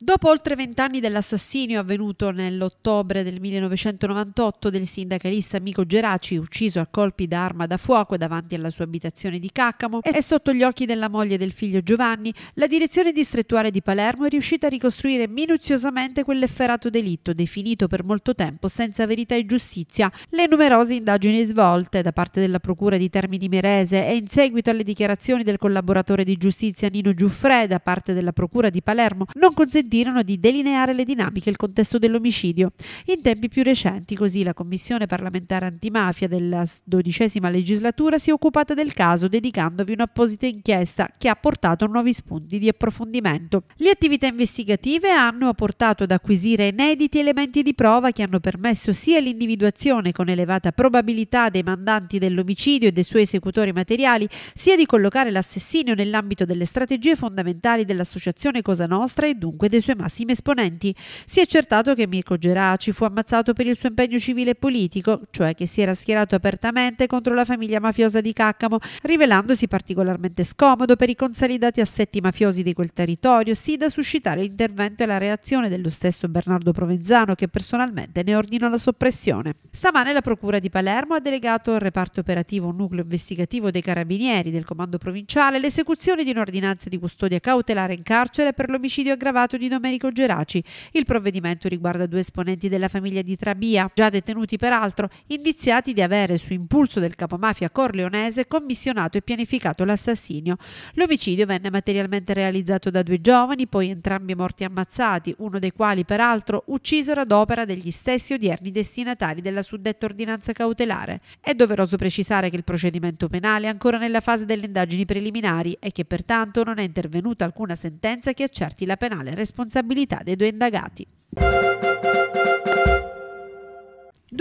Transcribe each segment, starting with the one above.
Dopo oltre vent'anni dell'assassinio avvenuto nell'ottobre del 1998 del sindacalista amico Geraci, ucciso a colpi d'arma da fuoco davanti alla sua abitazione di Caccamo e sotto gli occhi della moglie e del figlio Giovanni, la direzione distrettuale di Palermo è riuscita a ricostruire minuziosamente quell'efferato delitto, definito per molto tempo senza verità e giustizia, le numerose indagini svolte da parte della Procura di Termini Merese e in seguito alle dichiarazioni del collaboratore di giustizia Nino Giuffre da parte della Procura di Palermo, non consentì consentirono di delineare le dinamiche e il contesto dell'omicidio. In tempi più recenti, così, la Commissione parlamentare antimafia della XII legislatura si è occupata del caso, dedicandovi un'apposita inchiesta che ha portato a nuovi spunti di approfondimento. Le attività investigative hanno portato ad acquisire inediti elementi di prova che hanno permesso sia l'individuazione con elevata probabilità dei mandanti dell'omicidio e dei suoi esecutori materiali, sia di collocare l'assassinio nell'ambito delle strategie fondamentali dell'associazione Cosa Nostra e dunque del dei suoi massimi esponenti. Si è accertato che Mirko Geraci fu ammazzato per il suo impegno civile e politico, cioè che si era schierato apertamente contro la famiglia mafiosa di Caccamo, rivelandosi particolarmente scomodo per i consolidati assetti mafiosi di quel territorio, sì da suscitare l'intervento e la reazione dello stesso Bernardo Provenzano che personalmente ne ordinò la soppressione. Stamane la Procura di Palermo ha delegato al reparto operativo nucleo investigativo dei carabinieri del comando provinciale l'esecuzione di un'ordinanza di custodia cautelare in carcere per l'omicidio aggravato di di Domenico Geraci. Il provvedimento riguarda due esponenti della famiglia di Trabia, già detenuti peraltro, indiziati di avere su impulso del capomafia corleonese commissionato e pianificato l'assassinio. L'omicidio venne materialmente realizzato da due giovani, poi entrambi morti ammazzati, uno dei quali peraltro uccisero ad opera degli stessi odierni destinatari della suddetta ordinanza cautelare. È doveroso precisare che il procedimento penale è ancora nella fase delle indagini preliminari e che pertanto non è intervenuta alcuna sentenza che accerti la penale responsabilità responsabilità dei due indagati.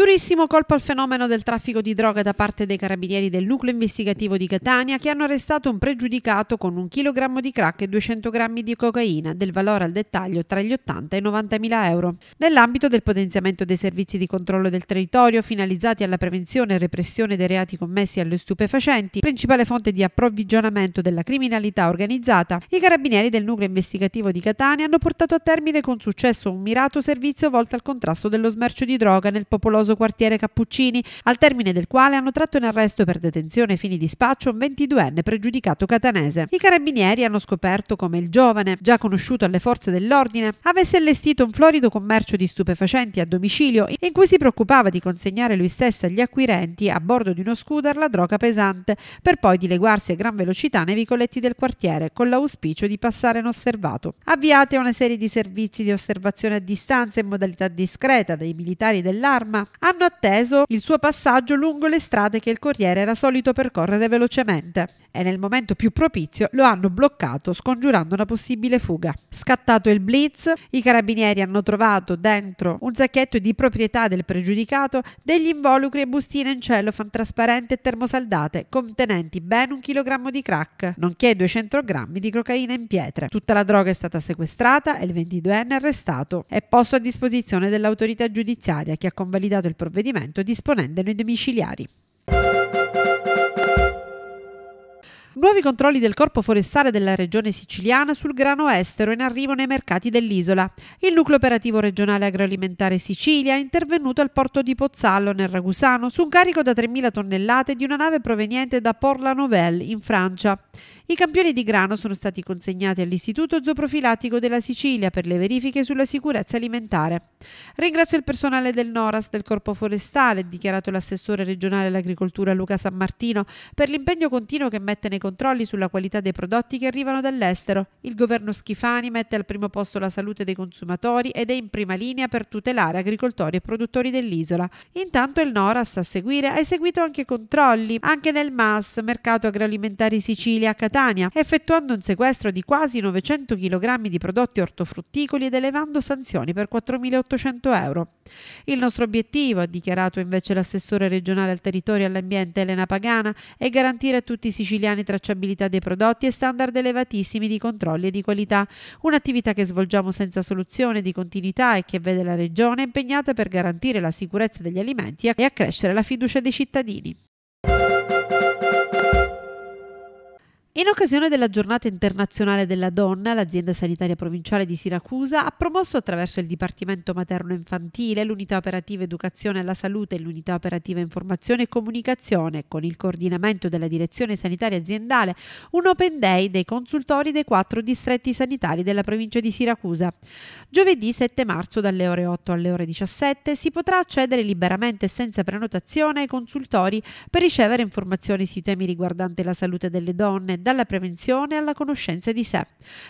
Durissimo colpo al fenomeno del traffico di droga da parte dei carabinieri del nucleo investigativo di Catania che hanno arrestato un pregiudicato con un chilogrammo di crack e 200 grammi di cocaina del valore al dettaglio tra gli 80 e i 90 mila euro. Nell'ambito del potenziamento dei servizi di controllo del territorio finalizzati alla prevenzione e repressione dei reati commessi alle stupefacenti, principale fonte di approvvigionamento della criminalità organizzata, i carabinieri del nucleo investigativo di Catania hanno portato a termine con successo un mirato servizio volto al contrasto dello smercio di droga nel popoloso quartiere Cappuccini, al termine del quale hanno tratto in arresto per detenzione e fini di spaccio un 22enne pregiudicato catanese. I carabinieri hanno scoperto come il giovane, già conosciuto alle forze dell'ordine, avesse allestito un florido commercio di stupefacenti a domicilio in cui si preoccupava di consegnare lui stesso agli acquirenti a bordo di uno scooter la droga pesante per poi dileguarsi a gran velocità nei vicoletti del quartiere con l'auspicio di passare inosservato. Avviate una serie di servizi di osservazione a distanza in modalità discreta dai militari dell'arma, hanno atteso il suo passaggio lungo le strade che il corriere era solito percorrere velocemente e nel momento più propizio lo hanno bloccato scongiurando una possibile fuga. Scattato il blitz, i carabinieri hanno trovato dentro un sacchetto di proprietà del pregiudicato degli involucri e bustine in cellofan trasparente e termosaldate contenenti ben un chilogrammo di crack, nonché 200 grammi di cocaina in pietre. Tutta la droga è stata sequestrata e il 22enne arrestato e posto a disposizione dell'autorità giudiziaria che ha convalidato il provvedimento disponendone i domiciliari. Nuovi controlli del Corpo Forestale della Regione Siciliana sul grano estero in arrivo nei mercati dell'isola. Il nucleo operativo regionale agroalimentare Sicilia è intervenuto al porto di Pozzallo, nel Ragusano, su un carico da 3.000 tonnellate di una nave proveniente da Port-la-Nouvelle, in Francia. I campioni di grano sono stati consegnati all'Istituto Zooprofilattico della Sicilia per le verifiche sulla sicurezza alimentare. Ringrazio il personale del NORAS del Corpo Forestale, dichiarato l'assessore regionale all'agricoltura Luca San Martino, per l'impegno continuo che mette nei controlli sulla qualità dei prodotti che arrivano dall'estero. Il governo Schifani mette al primo posto la salute dei consumatori ed è in prima linea per tutelare agricoltori e produttori dell'isola. Intanto il Noras a seguire ha eseguito anche controlli, anche nel MAS, Mercato Agroalimentare Sicilia a Catania, effettuando un sequestro di quasi 900 kg di prodotti ortofrutticoli ed elevando sanzioni per 4.800 euro. Il nostro obiettivo, ha dichiarato invece l'assessore regionale al territorio e all'ambiente Elena Pagana, è garantire a tutti i siciliani trasparenza tracciabilità dei prodotti e standard elevatissimi di controlli e di qualità. Un'attività che svolgiamo senza soluzione di continuità e che vede la Regione impegnata per garantire la sicurezza degli alimenti e accrescere la fiducia dei cittadini. In occasione della giornata internazionale della donna, l'azienda sanitaria provinciale di Siracusa ha promosso attraverso il Dipartimento Materno-Infantile, l'unità operativa Educazione alla Salute e l'unità operativa Informazione e Comunicazione, con il coordinamento della Direzione Sanitaria Aziendale, un Open Day dei consultori dei quattro distretti sanitari della provincia di Siracusa. Giovedì 7 marzo dalle ore 8 alle ore 17 si potrà accedere liberamente e senza prenotazione ai consultori per ricevere informazioni sui temi riguardanti la salute delle donne, dalla alla prevenzione e alla conoscenza di sé.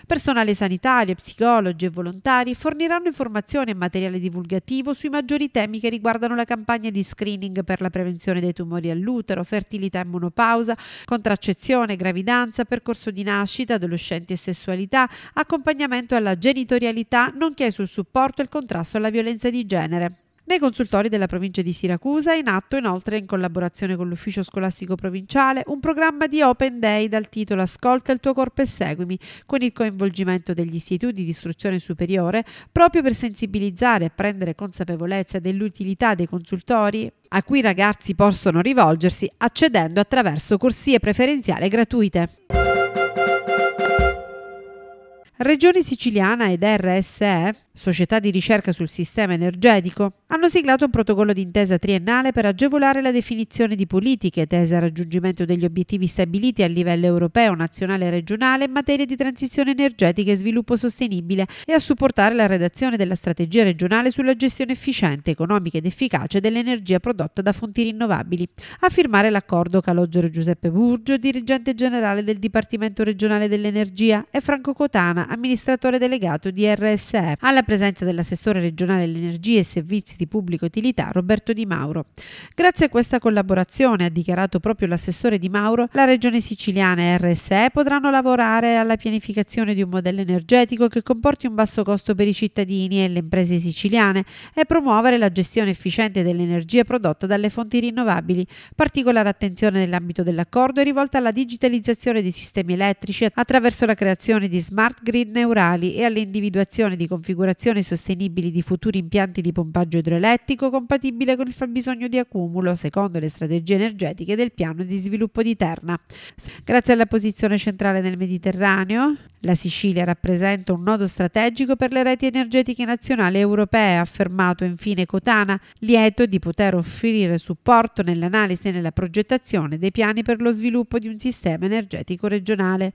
Personale sanitario, psicologi e volontari forniranno informazioni e materiale divulgativo sui maggiori temi che riguardano la campagna di screening per la prevenzione dei tumori all'utero, fertilità e monopausa, contraccezione, gravidanza, percorso di nascita, adolescenti e sessualità, accompagnamento alla genitorialità, nonché sul supporto e il contrasto alla violenza di genere. Nei consultori della provincia di Siracusa è in atto inoltre in collaborazione con l'ufficio scolastico provinciale un programma di Open Day dal titolo Ascolta il tuo corpo e seguimi, con il coinvolgimento degli istituti di istruzione superiore proprio per sensibilizzare e prendere consapevolezza dell'utilità dei consultori a cui i ragazzi possono rivolgersi accedendo attraverso corsie preferenziali gratuite. Regione Siciliana ed RSE, società di ricerca sul sistema energetico, hanno siglato un protocollo d'intesa triennale per agevolare la definizione di politiche tese al raggiungimento degli obiettivi stabiliti a livello europeo, nazionale e regionale in materia di transizione energetica e sviluppo sostenibile e a supportare la redazione della strategia regionale sulla gestione efficiente, economica ed efficace dell'energia prodotta da fonti rinnovabili. A firmare l'accordo Calogero Giuseppe Burgio, dirigente generale del Dipartimento regionale dell'energia, e Franco Cotana, amministratore delegato di RSE, alla presenza dell'assessore regionale all'energia e servizi di pubblica utilità Roberto Di Mauro. Grazie a questa collaborazione, ha dichiarato proprio l'assessore Di Mauro, la regione siciliana e RSE potranno lavorare alla pianificazione di un modello energetico che comporti un basso costo per i cittadini e le imprese siciliane e promuovere la gestione efficiente dell'energia prodotta dalle fonti rinnovabili. Particolare attenzione nell'ambito dell'accordo è rivolta alla digitalizzazione dei sistemi elettrici attraverso la creazione di smart grid grid neurali e all'individuazione di configurazioni sostenibili di futuri impianti di pompaggio idroelettrico compatibile con il fabbisogno di accumulo secondo le strategie energetiche del piano di sviluppo di Terna. Grazie alla posizione centrale nel Mediterraneo, la Sicilia rappresenta un nodo strategico per le reti energetiche nazionali e europee, ha affermato infine Cotana, lieto di poter offrire supporto nell'analisi e nella progettazione dei piani per lo sviluppo di un sistema energetico regionale.